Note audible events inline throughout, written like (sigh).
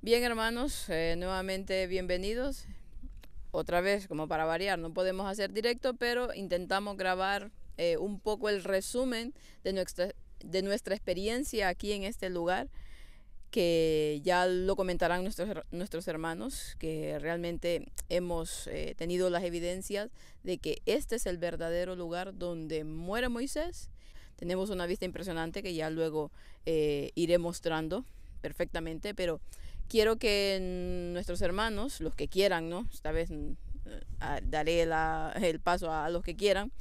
Bien hermanos, eh, nuevamente bienvenidos. Otra vez, como para variar, no podemos hacer directo, pero intentamos grabar eh, un poco el resumen de nuestra, de nuestra experiencia aquí en este lugar, que ya lo comentarán nuestros, nuestros hermanos, que realmente hemos eh, tenido las evidencias de que este es el verdadero lugar donde muere Moisés. Tenemos una vista impresionante que ya luego iré mostrando perfectamente, pero quiero que nuestros hermanos, los que quieran, ¿no? Esta vez mm, daré el paso a los que quieran,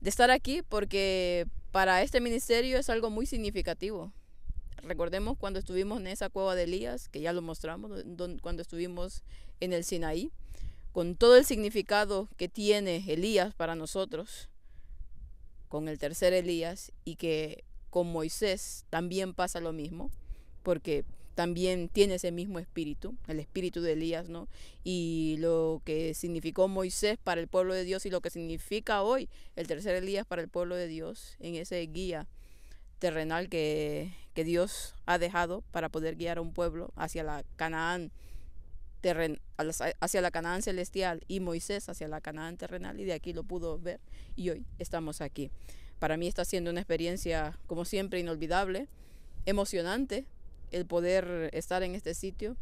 de estar aquí porque para este ministerio es algo muy significativo. Recordemos cuando estuvimos en esa cueva de Elías, que ya lo mostramos, cuando estuvimos en el Sinaí, con todo el significado que tiene Elías para nosotros, con el tercer Elías, y que con Moisés también pasa lo mismo porque también tiene ese mismo espíritu, el espíritu de Elías, ¿no? Y lo que significó Moisés para el pueblo de Dios y lo que significa hoy el tercer Elías para el pueblo de Dios en ese guía terrenal que, Dios ha dejado para poder guiar a un pueblo hacia la Canaán hacia la Canaán celestial y Moisés hacia la Canaán terrenal y de aquí lo pudo ver y hoy estamos aquí. Para mí está siendo una experiencia como siempre inolvidable, emocionante el poder estar en este sitio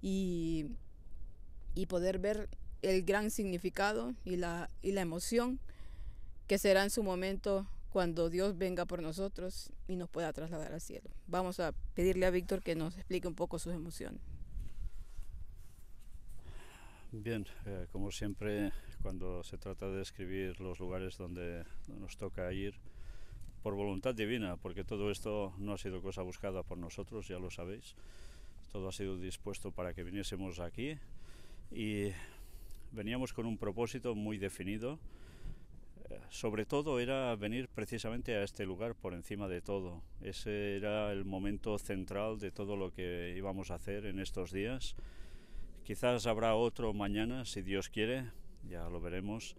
y, y poder ver el gran significado y la, y la emoción que será en su momento cuando Dios venga por nosotros y nos pueda trasladar al cielo. Vamos a pedirle a Víctor que nos explique un poco sus emociones. Bien, eh, como siempre, cuando se trata de describir los lugares donde nos toca ir, por voluntad divina, porque todo esto no ha sido cosa buscada por nosotros, ya lo sabéis. Todo ha sido dispuesto para que viniésemos aquí y veníamos con un propósito muy definido. Eh, sobre todo era venir precisamente a este lugar por encima de todo. Ese era el momento central de todo lo que íbamos a hacer en estos días. Quizás habrá otro mañana, si Dios quiere, ya lo veremos.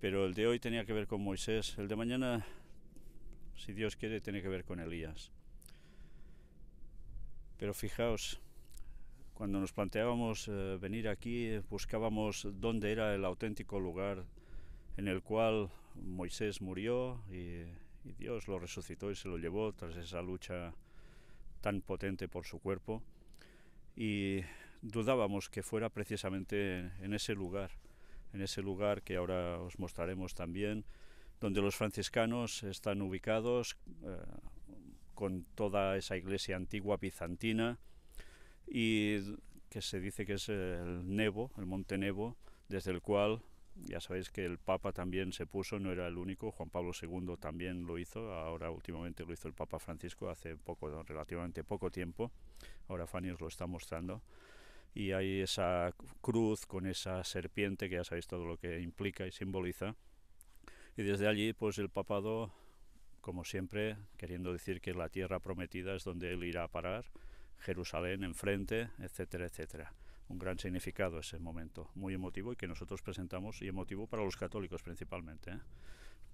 Pero el de hoy tenía que ver con Moisés. El de mañana si Dios quiere, tiene que ver con Elías. Pero fijaos, cuando nos planteábamos eh, venir aquí, buscábamos dónde era el auténtico lugar en el cual Moisés murió y, Dios lo resucitó y se lo llevó tras esa lucha tan potente por su cuerpo. Y dudábamos que fuera precisamente en ese lugar, en ese lugar que ahora os mostraremos también, donde los franciscanos están ubicados eh, con toda esa iglesia antigua bizantina y que se dice que es el Nebo, el Monte Nebo, desde el cual ya sabéis que el Papa también se puso, no era el único, Juan Pablo II también lo hizo, ahora últimamente lo hizo el Papa Francisco hace poco, relativamente poco tiempo, ahora Fanny os lo está mostrando, y hay esa cruz con esa serpiente que ya sabéis todo lo que implica y simboliza, y desde allí, pues el papado, como siempre, queriendo decir que la tierra prometida es donde él irá a parar, Jerusalén enfrente, etcétera, etcétera. Un gran significado ese momento, muy emotivo y que nosotros presentamos, y emotivo para los católicos principalmente. ¿eh?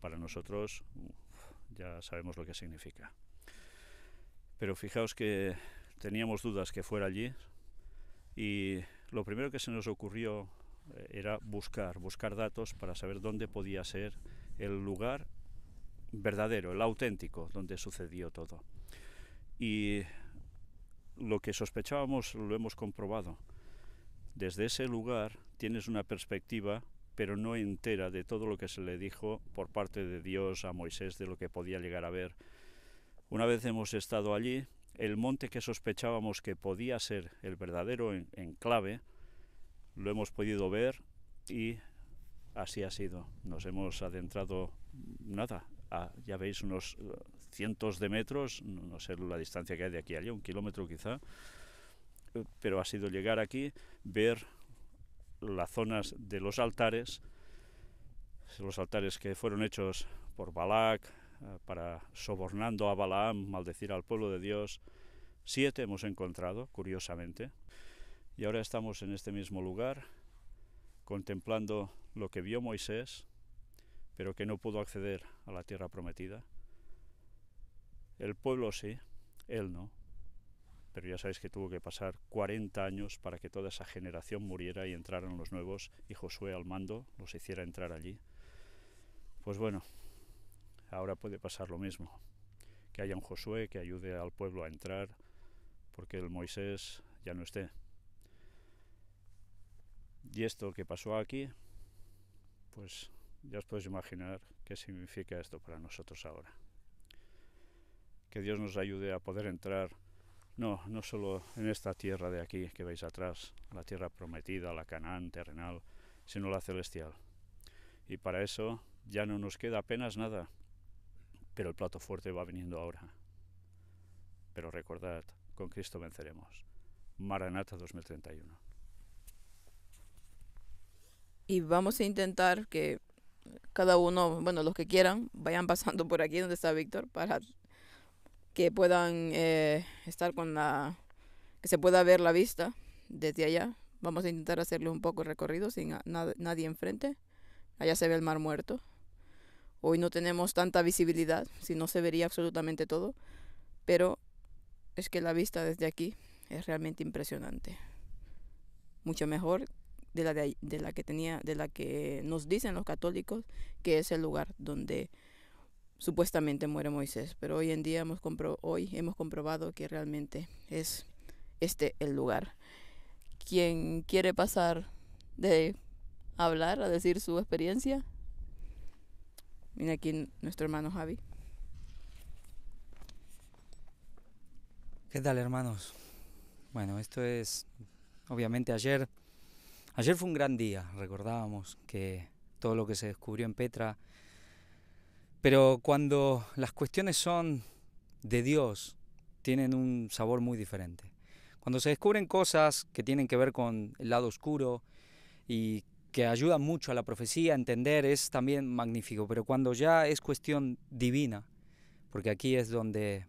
Para nosotros ya sabemos lo que significa. Pero fijaos que teníamos dudas que fuera allí y lo primero que se nos ocurrió eh, era buscar, buscar datos para saber dónde podía ser el lugar verdadero, el auténtico, donde sucedió todo. Y lo que sospechábamos lo hemos comprobado. Desde ese lugar tienes una perspectiva, pero no entera, de todo lo que se le dijo por parte de Dios a Moisés, de lo que podía llegar a ver. Una vez hemos estado allí, el monte que sospechábamos que podía ser el verdadero en clave, lo hemos podido ver y así ha sido. Nos hemos adentrado, nada, ya veis, unos eh, cientos de metros, no sé la distancia que hay de aquí a allá, un kilómetro quizá, eh, pero ha sido llegar aquí, ver las zonas de los altares, los altares que fueron hechos por Balak, eh, para sobornando a Balaam, maldecir al pueblo de Dios. Siete hemos encontrado, curiosamente. Y ahora estamos en este mismo lugar, contemplando lo que vio Moisés, pero que no pudo acceder a la tierra prometida. El pueblo sí, él no. Pero ya sabéis que tuvo que pasar 40 años para que toda esa generación muriera y entraran los nuevos y Josué al mando los hiciera entrar allí. Pues bueno, ahora puede pasar lo mismo. Que haya un Josué que ayude al pueblo a entrar porque el Moisés ya no esté. Y esto que pasó aquí pues ya os podéis imaginar qué significa esto para nosotros ahora. Que Dios nos ayude a poder entrar, no, no solo en esta tierra de aquí que veis atrás, la tierra prometida, la Canaán terrenal, sino la celestial. Y para eso ya no nos queda apenas nada, pero el plato fuerte va viniendo ahora. Pero recordad, con Cristo venceremos. Maranata 2031 y vamos a intentar que cada uno, bueno, los que quieran, vayan (laughs) pasando por aquí donde está Víctor para que puedan eh, estar con la, que se pueda ver la vista desde allá. Vamos a intentar hacerle un poco recorrido sin nadie enfrente. Allá se ve el mar muerto. Hoy no tenemos tanta visibilidad, si no se vería absolutamente todo, pero es que la vista desde aquí es realmente impresionante. Mucho mejor de la, que tenía, de la que nos dicen los católicos que es el lugar donde supuestamente muere Moisés, pero hoy en día hemos, hoy hemos comprobado que realmente es este el lugar. Quien quiere pasar de hablar a decir su experiencia, mira aquí nuestro hermano Javi. ¿Qué tal hermanos? Bueno, esto es obviamente ayer Ayer fue un gran día, recordábamos que todo lo que se descubrió en Petra, pero cuando las cuestiones son de Dios, tienen un sabor muy diferente. Cuando se descubren cosas que tienen que ver con el lado oscuro y que ayudan mucho a la profecía a entender, es también magnífico, pero cuando ya es cuestión divina, porque aquí es donde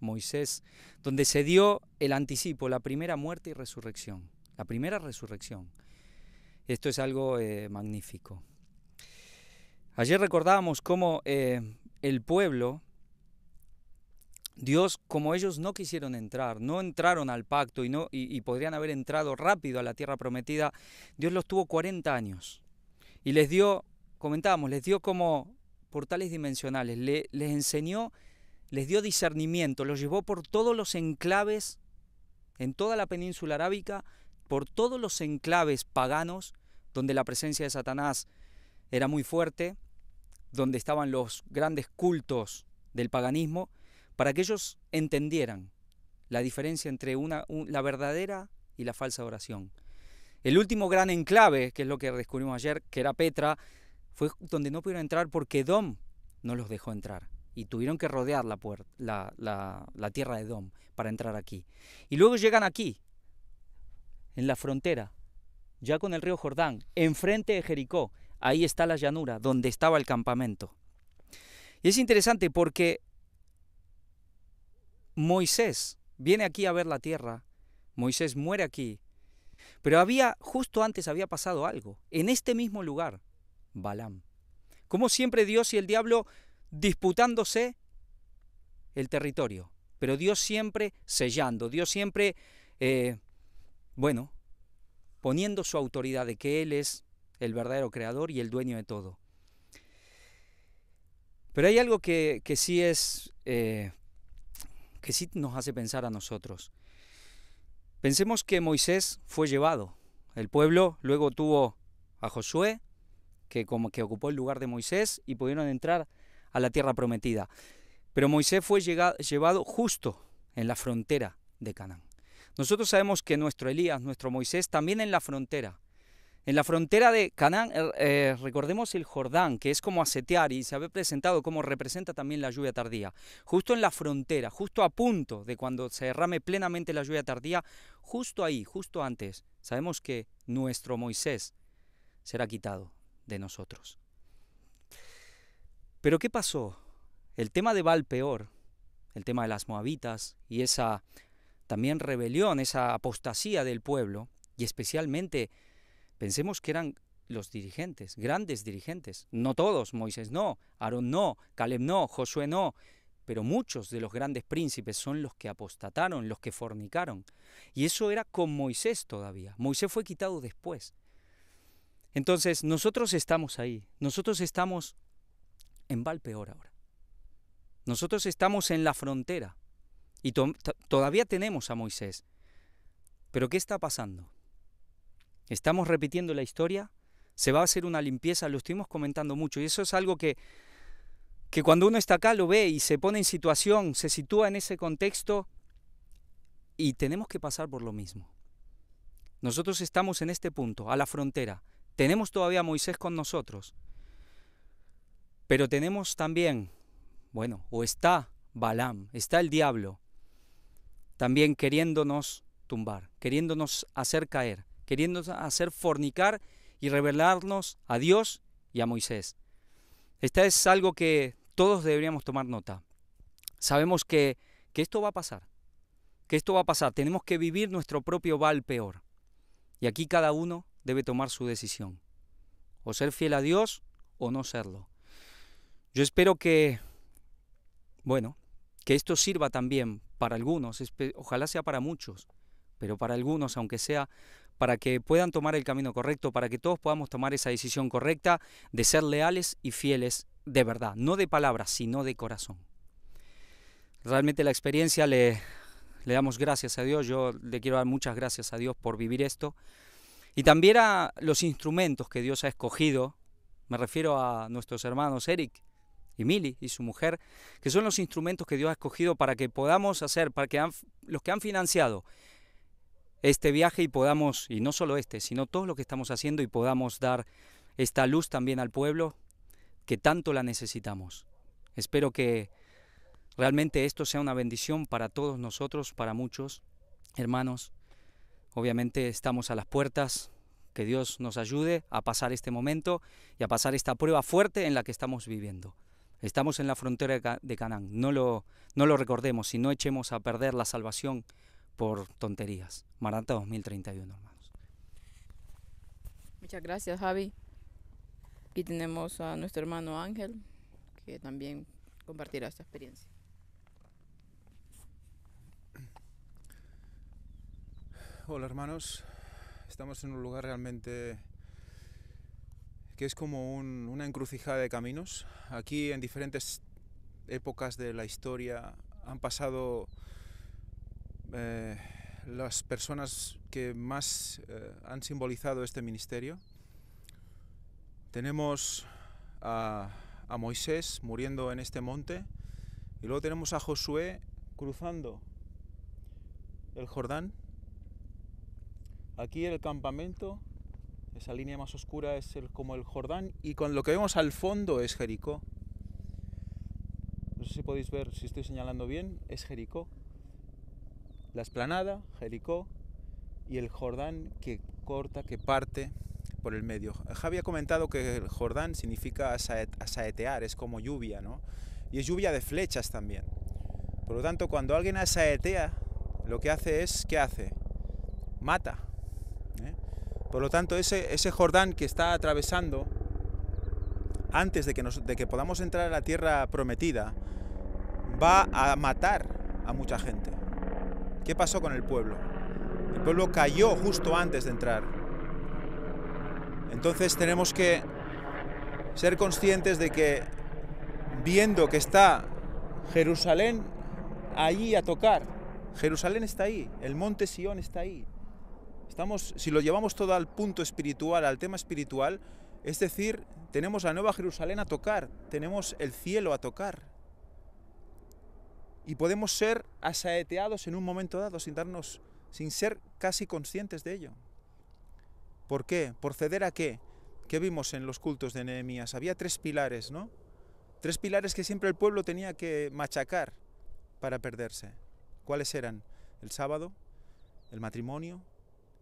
Moisés, donde se dio el anticipo, la primera muerte y resurrección, la primera resurrección. Esto es algo eh, magnífico. Ayer recordábamos cómo eh, el pueblo, Dios, como ellos no quisieron entrar, no entraron al pacto y, no, y, podrían haber entrado rápido a la tierra prometida, Dios los tuvo 40 años y les dio, comentábamos, les dio como portales dimensionales, les enseñó, les dio discernimiento, los llevó por todos los enclaves en toda la península arábica por todos los enclaves paganos donde la presencia de Satanás era muy fuerte, donde estaban los grandes cultos del paganismo, para que ellos entendieran la diferencia entre una, la verdadera y la falsa oración. El último gran enclave, que es lo que descubrimos ayer, que era Petra, fue donde no pudieron entrar porque Dom no los dejó entrar. Y tuvieron que rodear la, puerta, la, tierra de Dom para entrar aquí. Y luego llegan aquí, en la frontera, ya con el río Jordán, enfrente de Jericó. Ahí está la llanura, donde estaba el campamento. Y es interesante porque Moisés viene aquí a ver la tierra, Moisés muere aquí, pero había, justo antes había pasado algo, en este mismo lugar, Balaam. Como siempre Dios y el diablo disputándose el territorio, pero Dios siempre sellando, Dios siempre eh, bueno, poniendo su autoridad de que Él es el verdadero creador y el dueño de todo. Pero hay algo que, sí es, eh, que sí nos hace pensar a nosotros. Pensemos que Moisés fue llevado. El pueblo luego tuvo a Josué, que como que ocupó el lugar de Moisés, y pudieron entrar a la tierra prometida. Pero Moisés fue llevado justo en la frontera de Canaán. Nosotros sabemos que nuestro Elías, nuestro Moisés, también en la frontera, en la frontera de Canaán, eh, eh, recordemos el Jordán, que es como asetear y se había presentado como representa también la lluvia tardía. Justo en la frontera, justo a punto de cuando se derrame plenamente la lluvia tardía, justo ahí, justo antes, sabemos que nuestro Moisés será quitado de nosotros. Pero ¿qué pasó? El tema de Baal peor, el tema de las moabitas y esa también rebelión, esa apostasía del pueblo, y especialmente pensemos que eran los dirigentes, grandes dirigentes, no todos, Moisés no, Aarón no, Caleb no, Josué no, pero muchos de los grandes príncipes son los que apostataron, los que fornicaron. Y eso era con Moisés todavía. Moisés fue quitado después. Entonces, nosotros estamos ahí, nosotros estamos en Valpeor ahora. Nosotros estamos en la frontera, y todavía tenemos a Moisés. Pero ¿qué está pasando? ¿Estamos repitiendo la historia? ¿Se va a hacer una limpieza? Lo estuvimos comentando mucho y eso es algo que, que cuando uno está acá lo ve y se pone en situación, se sitúa en ese contexto y tenemos que pasar por lo mismo. Nosotros estamos en este punto, a la frontera. Tenemos todavía a Moisés con nosotros, pero tenemos también, bueno, o está Balaam, está el diablo, también queriéndonos tumbar, queriéndonos hacer caer, queriéndonos hacer fornicar y revelarnos a Dios y a Moisés. Esta es algo que todos deberíamos tomar nota. Sabemos que, que esto va a pasar, que esto va a pasar. Tenemos que vivir nuestro propio val peor. Y aquí cada uno debe tomar su decisión. O ser fiel a Dios o no serlo. Yo espero que, bueno, que esto sirva también para algunos, ojalá sea para muchos, pero para algunos, aunque sea para que puedan tomar el camino correcto, para que todos podamos tomar esa decisión correcta de ser leales y fieles de verdad, no de palabras, sino de corazón. Realmente la experiencia le, le damos gracias a Dios, yo le quiero dar muchas gracias a Dios por vivir esto. Y también a los instrumentos que Dios ha escogido, me refiero a nuestros hermanos Eric, y Mili y su mujer, que son los instrumentos que Dios ha escogido para que podamos hacer, para que los que han financiado este viaje y podamos, y no solo este, sino todo lo que estamos haciendo y podamos dar esta luz también al pueblo que tanto la necesitamos. Espero que realmente esto sea una bendición para todos nosotros, para muchos hermanos. Obviamente estamos a las puertas, que Dios nos ayude a pasar este momento y a pasar esta prueba fuerte en la que estamos viviendo. Estamos en la frontera de Canaán. No lo, no lo recordemos y no echemos a perder la salvación por tonterías. Maranta 2031, hermanos. Muchas gracias, Javi. Aquí tenemos a nuestro hermano Ángel, que también compartirá esta experiencia. Hola hermanos, estamos en un lugar realmente que es como una encrucijada de caminos. Aquí en diferentes épocas de la historia han pasado eh, las personas que más eh, han simbolizado este ministerio. Tenemos a, a, Moisés muriendo en este monte y luego tenemos a Josué cruzando el Jordán. Aquí el campamento esa línea más oscura es el, como el Jordán y con lo que vemos al fondo es Jericó. No sé si podéis ver, si estoy señalando bien, es Jericó. La esplanada, Jericó y el Jordán que corta, que parte por el medio. Javi ha comentado que el Jordán significa asaetear, es como lluvia, ¿no? Y es lluvia de flechas también. Por lo tanto, cuando alguien asaetea, lo que hace es, ¿qué hace? Mata. ¿eh? Por lo tanto, ese, ese Jordán que está atravesando, antes de que, de que podamos entrar a la tierra prometida, va a matar a mucha gente. ¿Qué pasó con el pueblo? El pueblo cayó justo antes de entrar. Entonces tenemos que ser conscientes de que viendo que está Jerusalén allí a tocar, Jerusalén está ahí, el monte Sion está ahí, si lo llevamos todo al punto espiritual, al tema espiritual, es decir, tenemos la Nueva Jerusalén a tocar, tenemos el cielo a tocar. Y podemos ser asaeteados en un momento dado sin darnos, sin ser casi conscientes de ello. ¿Por qué? ¿Por ceder a qué? ¿Qué vimos en los cultos de Nehemías? Había tres pilares, ¿no? Tres pilares que siempre el pueblo tenía que machacar para perderse. ¿Cuáles eran? El sábado, el matrimonio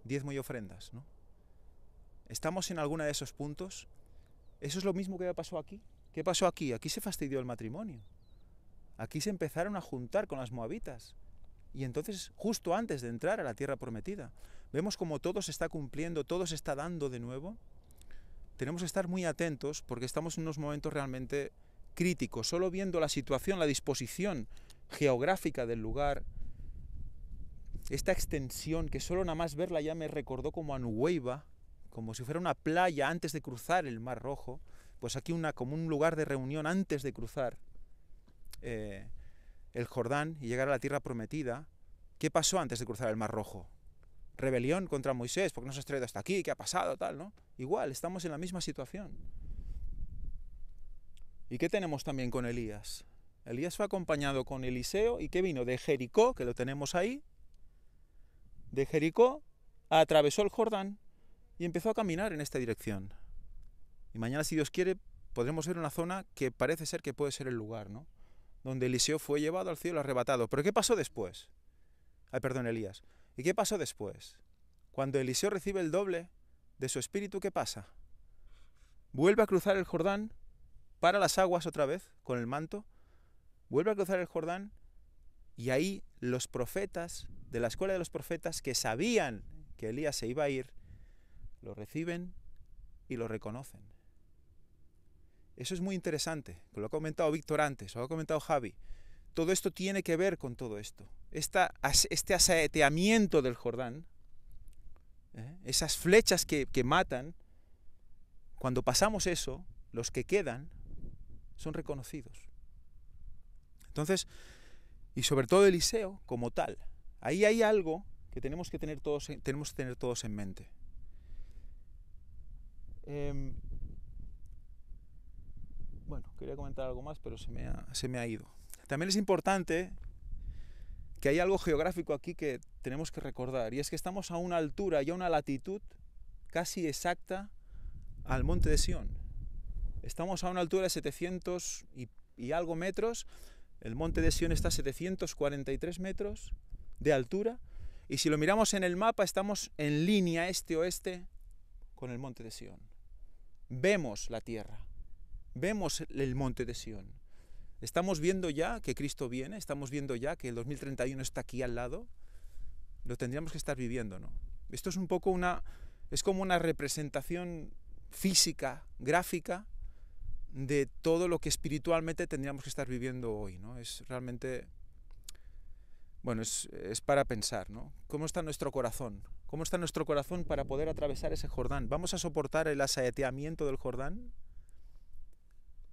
Diez muy ofrendas, ¿no? ¿Estamos en alguno de esos puntos? Eso es lo mismo que pasó aquí. ¿Qué pasó aquí? Aquí se fastidió el matrimonio. Aquí se empezaron a juntar con las moabitas. Y entonces, justo antes de entrar a la tierra prometida, vemos como todo se está cumpliendo, todo se está dando de nuevo. Tenemos que estar muy atentos porque estamos en unos momentos realmente críticos. Solo viendo la situación, la disposición geográfica del lugar, esta extensión que solo nada más verla ya me recordó como a Nueva, como si fuera una playa antes de cruzar el Mar Rojo, pues aquí una, como un lugar de reunión antes de cruzar eh, el Jordán y llegar a la tierra prometida. ¿Qué pasó antes de cruzar el Mar Rojo? Rebelión contra Moisés, porque nos ha traído hasta aquí, ¿qué ha pasado? Tal, ¿no? Igual, estamos en la misma situación. ¿Y qué tenemos también con Elías? Elías fue acompañado con Eliseo y que vino de Jericó, que lo tenemos ahí, de Jericó, atravesó el Jordán y empezó a caminar en esta dirección. Y mañana, si Dios quiere, podremos ver una zona que parece ser que puede ser el lugar, ¿no? Donde Eliseo fue llevado al cielo arrebatado. Pero ¿qué pasó después? Ay, perdón, Elías. ¿Y qué pasó después? Cuando Eliseo recibe el doble de su espíritu, ¿qué pasa? Vuelve a cruzar el Jordán, para las aguas otra vez con el manto, vuelve a cruzar el Jordán y ahí los profetas de la escuela de los profetas que sabían que Elías se iba a ir, lo reciben y lo reconocen. Eso es muy interesante, lo ha comentado Víctor antes, lo ha comentado Javi. Todo esto tiene que ver con todo esto. este asaeteamiento del Jordán, ¿eh? esas flechas que matan, cuando pasamos eso, los que quedan son reconocidos. Entonces, y sobre todo Eliseo como tal, Ahí hay algo que tenemos que tener todos, tenemos que tener todos en mente. Em, bueno, quería comentar algo más, pero se me, ha, ido. También es importante que hay algo geográfico aquí que tenemos que recordar, y es que estamos a una altura y a una latitud casi exacta al monte de Sión. Estamos a una altura de 700 y, y algo metros, el monte de Sión está a 743 metros, de altura. Y si lo miramos en el mapa, estamos en línea este-oeste con el monte de Sión. Vemos la tierra, vemos el monte de Sión. Estamos viendo ya que Cristo viene, estamos viendo ya que el 2031 está aquí al lado. Lo tendríamos que estar viviendo, ¿no? Esto es un poco una es como una representación física, gráfica de todo lo que espiritualmente tendríamos que estar viviendo hoy, ¿no? Es realmente bueno, es, para pensar, ¿no? ¿Cómo está nuestro corazón? ¿Cómo está nuestro corazón para poder atravesar ese Jordán? ¿Vamos a soportar el asaeteamiento del Jordán?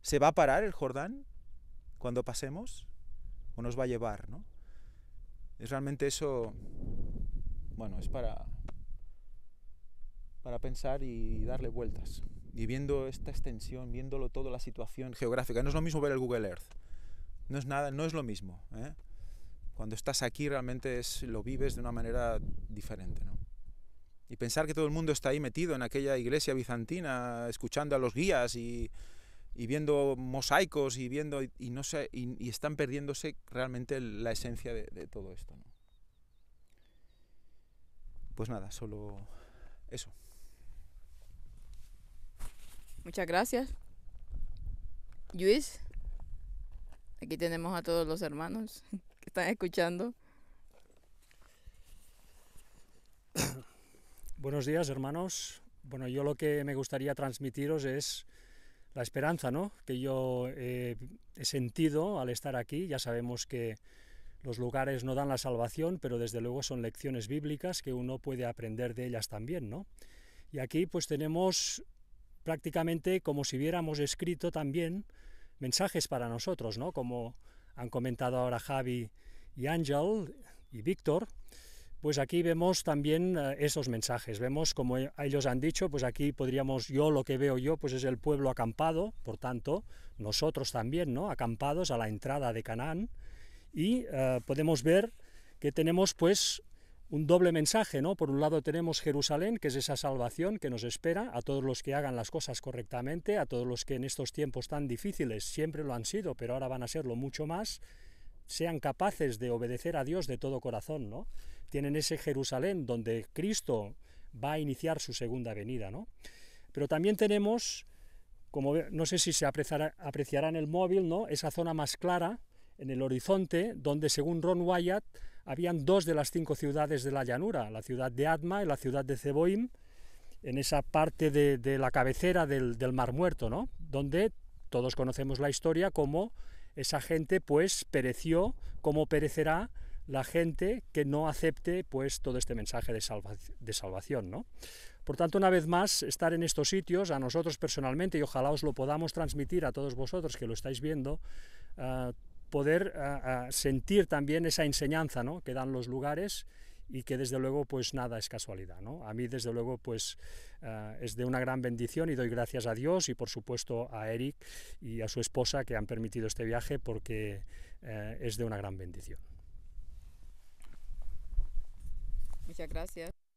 ¿Se va a parar el Jordán cuando pasemos? ¿O nos va a llevar, no? Es realmente eso, bueno, es para, para pensar y darle vueltas. Y viendo esta extensión, viéndolo todo, la situación geográfica, no es lo mismo ver el Google Earth. No es nada, no es lo mismo, ¿eh? cuando estás aquí realmente lo vives de una manera diferente. ¿no? Y pensar que todo el mundo está ahí metido en aquella iglesia bizantina, escuchando a los guías y, viendo mosaicos y viendo y, no sé, y, están perdiéndose realmente la esencia de, todo esto. Pues nada, solo eso. Muchas gracias. Luis, aquí tenemos a todos los hermanos están escuchando. Buenos días, hermanos. Bueno, yo lo que me gustaría transmitiros es la esperanza, ¿no? Que yo eh, he sentido al estar aquí. Ya sabemos que los lugares no dan la salvación, pero desde luego son lecciones bíblicas que uno puede aprender de ellas también, ¿no? Y aquí pues tenemos prácticamente como si hubiéramos escrito también mensajes para nosotros, ¿no? Como han comentado ahora Javi y Ángel y Víctor, pues aquí vemos también eh, esos mensajes, vemos como ellos han dicho, pues aquí podríamos, yo lo que veo yo, pues es el pueblo acampado, por tanto, nosotros también, ¿no? Acampados a la entrada de Canaán, y eh, podemos ver que tenemos pues un doble mensaje, ¿no? Por un lado tenemos Jerusalén, que es esa salvación que nos espera a todos los que hagan las cosas correctamente, a todos los que en estos tiempos tan difíciles siempre lo han sido, pero ahora van a serlo mucho más, sean capaces de obedecer a Dios de todo corazón, ¿no? Tienen ese Jerusalén donde Cristo va a iniciar su segunda venida, ¿no? Pero también tenemos, como no sé si se apreciará, en el móvil, ¿no? Esa zona más clara en el horizonte donde según Ron Wyatt habían dos de las cinco ciudades de la llanura, la ciudad de Atma y la ciudad de Ceboim, en esa parte de, la cabecera del, Mar Muerto, ¿no? donde todos conocemos la historia como esa gente pues pereció, cómo perecerá la gente que no acepte pues todo este mensaje de, salvación, ¿no? Por tanto, una vez más, estar en estos sitios, a nosotros personalmente, y ojalá os lo podamos transmitir a todos vosotros que lo estáis viendo, ah, poder sentir también esa enseñanza que dan los lugares y que desde luego pues nada es casualidad. A mí desde luego pues eh, es de una gran bendición y doy gracias a Dios y por supuesto a Eric y a su esposa que han permitido este viaje porque eh, es de una gran bendición. Muchas gracias.